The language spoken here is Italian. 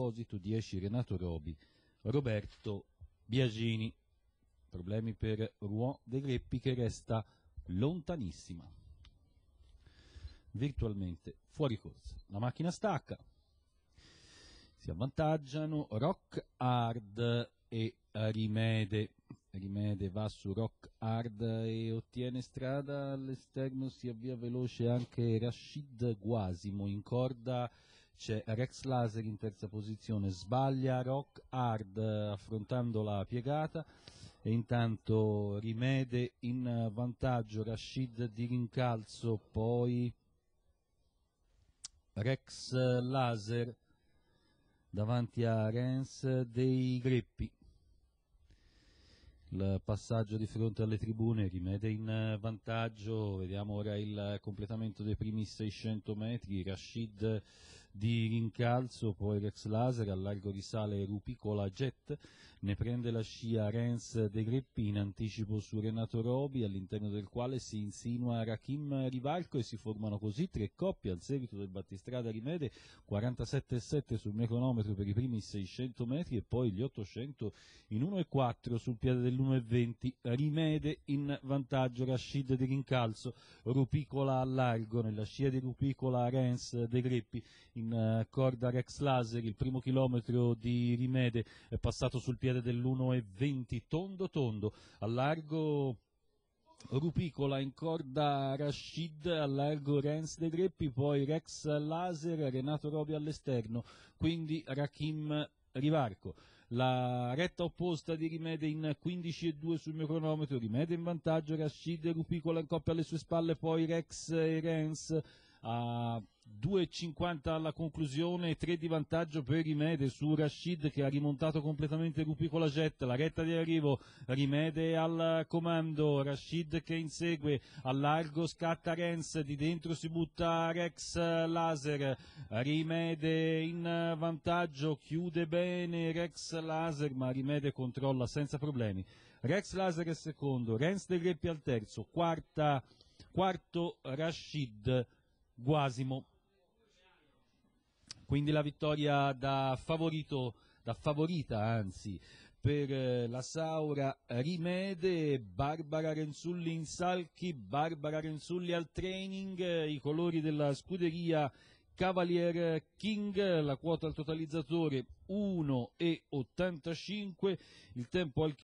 proposito 10 Renato Robi, Roberto Biagini. Problemi per Rouen De Greppi che resta lontanissima. Virtualmente fuori corsa. La macchina stacca. Si avvantaggiano Rock Hard e Rimede. Rimede va su Rock Hard e ottiene strada all'esterno, si avvia veloce anche Rashid Guasimo in corda c'è Rex Laser in terza posizione, sbaglia Rock Hard affrontando la piegata e intanto rimede in vantaggio Rashid di rincalzo, poi Rex Laser davanti a Rens dei Greppi. Il passaggio di fronte alle tribune rimede in vantaggio, vediamo ora il completamento dei primi 600 metri, Rashid di rincalzo poi Rex Laser al largo risale Rupicola Jet, ne prende la scia Rens De Greppi in anticipo su Renato Robi all'interno del quale si insinua Rakim Rivalco e si formano così tre coppie al seguito del battistrada Rimede 47,7 sul mecronometro per i primi 600 metri e poi gli 800 in 1,4 sul piede dell'1,20 Rimede in vantaggio Rashid di rincalzo Rupicola a largo nella scia di Rupicola Renz De Greppi in in corda eh, Rex Laser, il primo chilometro di Rimede è passato sul piede dell'1,20, tondo tondo, a largo Rupicola in corda Rashid a largo Renz dei Greppi, poi Rex Laser, Renato Robi all'esterno, quindi Rakim Rivarco. La retta opposta di Rimede in 15,2 sul mio cronometro, Rimede in vantaggio, Rashid e Rupicola in coppia alle sue spalle, poi Rex e Renz a 2,50 alla conclusione, 3 di vantaggio per Rimede su Rashid che ha rimontato completamente Rupi con la jet, la retta di arrivo, Rimede al comando, Rashid che insegue, al largo scatta Renz, di dentro si butta Rex Laser, Rimede in vantaggio, chiude bene Rex Laser ma Rimede controlla senza problemi. Rex Laser è secondo, Renz del Greppi al terzo, quarta, quarto Rashid Guasimo quindi la vittoria da, favorito, da favorita anzi, per eh, la Saura Rimede, Barbara Renzulli in Salchi, Barbara Renzulli al training, eh, i colori della scuderia Cavalier King, la quota al totalizzatore 1,85, il tempo al